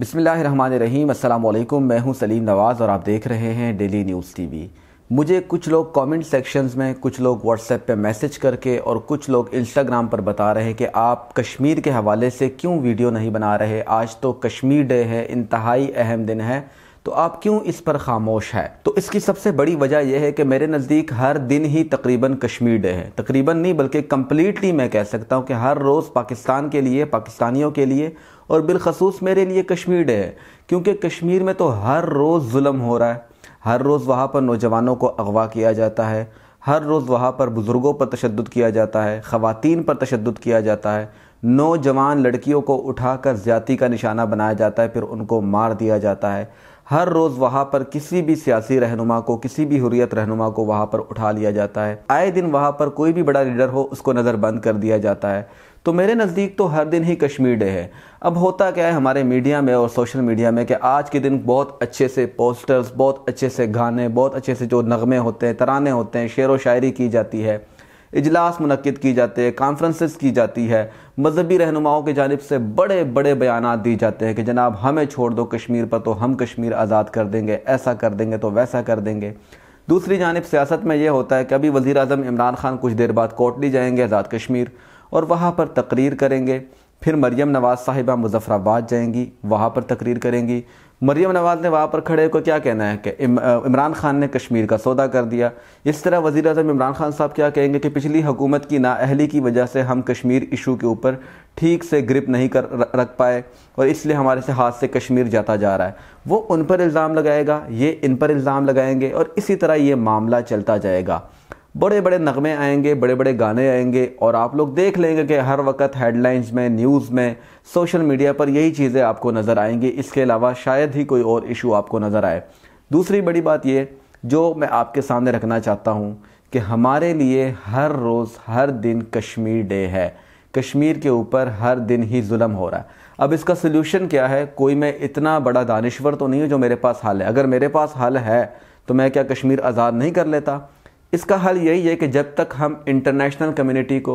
बिसमीम अल्लाम मैं हूं सलीम नवाज़ और आप देख रहे हैं डेली न्यूज़ टीवी मुझे कुछ लोग कमेंट सेक्शंस में कुछ लोग व्हाट्सएप पे मैसेज करके और कुछ लोग इंस्टाग्राम पर बता रहे हैं कि आप कश्मीर के हवाले से क्यों वीडियो नहीं बना रहे आज तो कश्मीर डे है इंतहाई अहम दिन है तो आप क्यों इस पर खामोश है तो इसकी सबसे बड़ी वजह यह है कि मेरे नज़दीक हर दिन ही तकरीबन कश्मीर डे है तकरीबन नहीं बल्कि कम्प्लीटली मैं कह सकता हूँ कि हर रोज़ पाकिस्तान के लिए पाकिस्तानियों के लिए और बिलखसूस मेरे लिए कश्मीर डे है क्योंकि कश्मीर में तो हर रोज़ जुल्म हो रहा है हर रोज़ वहाँ पर नौजवानों को अगवा किया जाता है हर रोज़ वहाँ पर बुज़ुर्गों पर तशद किया जाता है ख़वान पर तशद किया जाता है नौजवान लड़कियों को उठाकर ज़्यादा का निशाना बनाया जाता है फिर उनको मार दिया जाता है हर रोज़ वहाँ पर किसी भी सियासी रहनुमा को किसी भी हुरियत रहनुमा को वहाँ पर उठा लिया जाता है आए दिन वहाँ पर कोई भी बड़ा लीडर हो उसको नज़रबंद कर दिया जाता है तो मेरे नज़दीक तो हर दिन ही कश्मीर डे है अब होता क्या है हमारे मीडिया में और सोशल मीडिया में कि आज के दिन बहुत अच्छे से पोस्टर्स बहुत अच्छे से गाने बहुत अच्छे से जो नगमे होते हैं तराने होते हैं शेर व शायरी की जाती है इजलास मनद की जाते हैं कॉन्फ्रेंसिस की जाती है मजहबी रहनुमाओं की जानब से बड़े बड़े बयान दिए जाते हैं कि जनाब हमें छोड़ दो कश्मीर पर तो हम कश्मीर आज़ाद कर देंगे ऐसा कर देंगे तो वैसा कर देंगे दूसरी जानब सियासत में यह होता है कि अभी वज़ी अजम इमरान खान कुछ देर बाद कोटली जाएंगे आज़ाद कश्मीर और वहाँ पर तकरीर करेंगे फिर मरियम नवाज़ साहिबा मुजफ़राबाद जाएंगी वहाँ पर तकरीर करेंगी मरियम नवाज़ ने वहाँ पर खड़े को क्या कहना है कि इमरान खान ने कश्मीर का सौदा कर दिया इस तरह वज़ी अजम इमरान खान साहब क्या कहेंगे कि पिछली हुकूमत की नाअहली की वजह से हम कश्मीर इशू के ऊपर ठीक से ग्रिप नहीं कर रख पाए और इसलिए हमारे से हाथ से कश्मीर जाता जा रहा है वो उन पर इल्ज़ाम लगाएगा ये इन पर इल्ज़ाम लगाएंगे और इसी तरह ये मामला चलता जाएगा बड़े बड़े नगमे आएंगे बड़े बड़े गाने आएंगे और आप लोग देख लेंगे कि हर वक्त हेडलाइंस में न्यूज़ में सोशल मीडिया पर यही चीज़ें आपको नज़र आएंगी इसके अलावा शायद ही कोई और इशू आपको नज़र आए दूसरी बड़ी बात ये जो मैं आपके सामने रखना चाहता हूँ कि हमारे लिए हर रोज़ हर दिन कश्मीर डे है कश्मीर के ऊपर हर दिन ही जुल्म हो रहा है अब इसका सोल्यूशन क्या है कोई मैं इतना बड़ा दानश्वर तो नहीं हूँ जो मेरे पास हाल है अगर मेरे पास हाल है तो मैं क्या कश्मीर आज़ाद नहीं कर लेता इसका हल यही है कि जब तक हम इंटरनेशनल कम्युनिटी को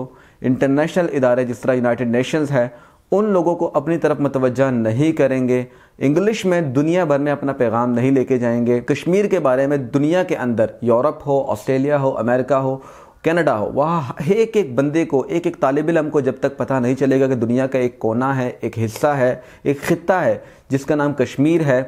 इंटरनेशनल इदारे जिस तरह यूनाइटेड नेशंस है उन लोगों को अपनी तरफ मतवज नहीं करेंगे इंग्लिश में दुनिया भर में अपना पैगाम नहीं लेके जाएंगे कश्मीर के बारे में दुनिया के अंदर यूरोप हो ऑस्ट्रेलिया हो अमेरिका हो कनाडा हो वहाँ एक एक बंदे को एक एक तालब इलम को जब तक पता नहीं चलेगा कि दुनिया का एक कोना है एक हिस्सा है एक ख़त्ता है जिसका नाम कश्मीर है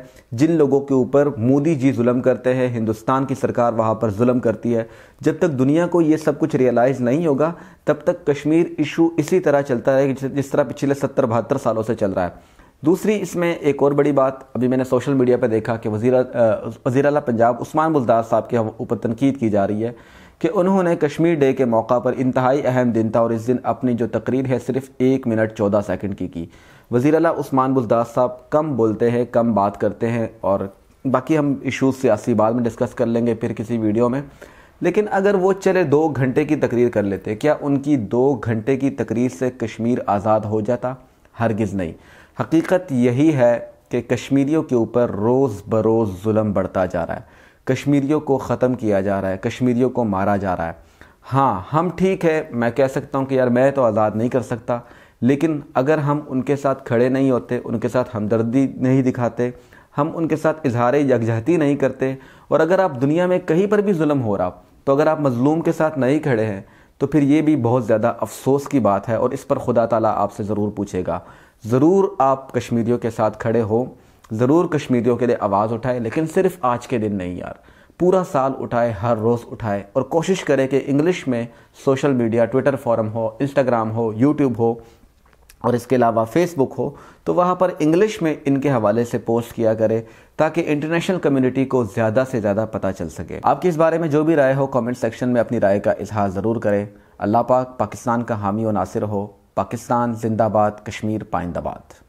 जिन लोगों के ऊपर मोदी जी म करते हैं हिंदुस्तान की सरकार वहाँ पर म करती है जब तक दुनिया को ये सब कुछ रियलाइज़ नहीं होगा तब तक कश्मीर इशू इसी तरह चलता है जिस तरह पिछले सत्तर बहत्तर सालों से चल रहा है दूसरी इसमें एक और बड़ी बात अभी मैंने सोशल मीडिया पर देखा कि वजीर वजीर पंजाब उस्मान बुलदार साहब के ऊपर तनकीद की जा रही है कि उन्होंने कश्मीर डे के मौका पर इंतहाई अहम दिन था और इस दिन अपनी जो तकरीर है सिर्फ एक मिनट चौदह सेकंड की की वज़ी उस्मान बुलदास साहब कम बोलते हैं कम बात करते हैं और बाकी हम इशूज़ सियासी बाद में डिस्कस कर लेंगे फिर किसी वीडियो में लेकिन अगर वो चले दो घंटे की तकरीर कर लेते क्या उनकी दो घंटे की तकरीर से कश्मीर आज़ाद हो जाता हरगिज़ नहीं हकीकत यही है कि कश्मीरियों के ऊपर रोज़ बरोज़ जुल्म बढ़ता जा रहा है कश्मीरियों को ख़त्म किया जा रहा है कश्मीरियों को मारा जा रहा है हाँ हम ठीक है मैं कह सकता हूँ कि यार मैं तो आज़ाद नहीं कर सकता लेकिन अगर हम उनके साथ खड़े नहीं होते उनके साथ हमदर्दी नहीं दिखाते हम उनके साथ इजहार यकजहती नहीं करते और अगर आप दुनिया में कहीं पर भी जुल्म हो रहा तो अगर आप मज़लूम के साथ नहीं खड़े हैं तो फिर ये भी बहुत ज़्यादा अफसोस की बात है और इस पर खुदा ताला आपसे ज़रूर पूछेगा ज़रूर आप कश्मीरियों के साथ खड़े हो ज़रूर कश्मीरियों के लिए आवाज़ उठाए लेकिन सिर्फ आज के दिन नहीं यार पूरा साल उठाए हर रोज़ उठाए और कोशिश करें कि इंग्लिश में सोशल मीडिया ट्विटर फॉरम हो इंस्टाग्राम हो यूट्यूब हो और इसके अलावा फेसबुक हो तो वहाँ पर इंग्लिश में इनके हवाले से पोस्ट किया करें ताकि इंटरनेशनल कम्युनिटी को ज़्यादा से ज़्यादा पता चल सके आपकी इस बारे में जो भी राय हो कमेंट सेक्शन में अपनी राय का इजहार ज़रूर करें अल्लाह पाक पाकिस्तान का हामी व नासिर हो पाकिस्तान जिंदाबाद कश्मीर पाइंदाबाद